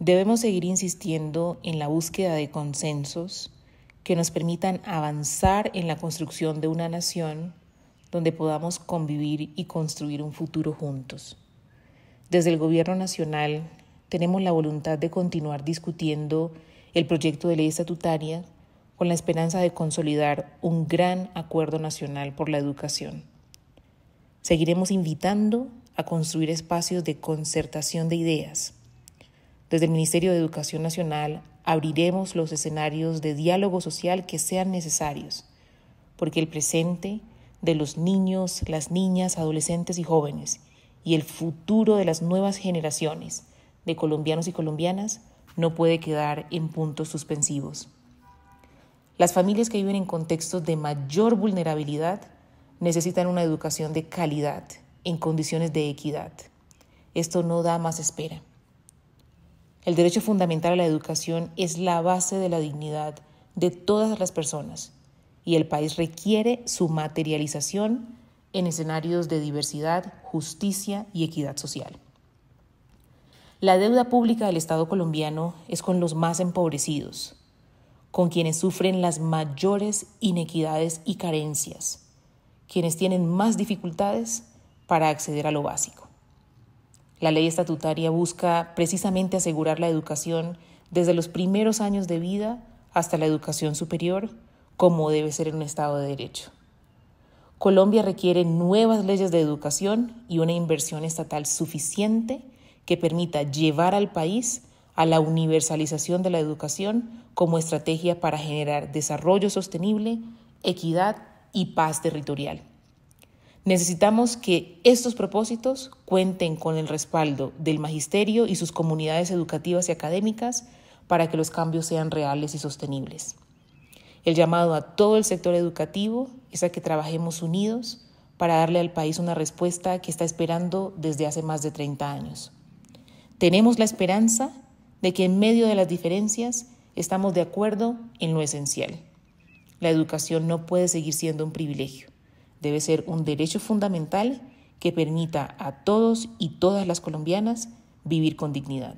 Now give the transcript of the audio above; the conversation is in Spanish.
Debemos seguir insistiendo en la búsqueda de consensos que nos permitan avanzar en la construcción de una nación donde podamos convivir y construir un futuro juntos. Desde el Gobierno Nacional tenemos la voluntad de continuar discutiendo el proyecto de ley estatutaria con la esperanza de consolidar un gran acuerdo nacional por la educación. Seguiremos invitando a construir espacios de concertación de ideas desde el Ministerio de Educación Nacional abriremos los escenarios de diálogo social que sean necesarios, porque el presente de los niños, las niñas, adolescentes y jóvenes y el futuro de las nuevas generaciones de colombianos y colombianas no puede quedar en puntos suspensivos. Las familias que viven en contextos de mayor vulnerabilidad necesitan una educación de calidad en condiciones de equidad. Esto no da más espera. El derecho fundamental a la educación es la base de la dignidad de todas las personas y el país requiere su materialización en escenarios de diversidad, justicia y equidad social. La deuda pública del Estado colombiano es con los más empobrecidos, con quienes sufren las mayores inequidades y carencias, quienes tienen más dificultades para acceder a lo básico. La ley estatutaria busca precisamente asegurar la educación desde los primeros años de vida hasta la educación superior, como debe ser en un Estado de Derecho. Colombia requiere nuevas leyes de educación y una inversión estatal suficiente que permita llevar al país a la universalización de la educación como estrategia para generar desarrollo sostenible, equidad y paz territorial. Necesitamos que estos propósitos cuenten con el respaldo del magisterio y sus comunidades educativas y académicas para que los cambios sean reales y sostenibles. El llamado a todo el sector educativo es a que trabajemos unidos para darle al país una respuesta que está esperando desde hace más de 30 años. Tenemos la esperanza de que en medio de las diferencias estamos de acuerdo en lo esencial. La educación no puede seguir siendo un privilegio debe ser un derecho fundamental que permita a todos y todas las colombianas vivir con dignidad.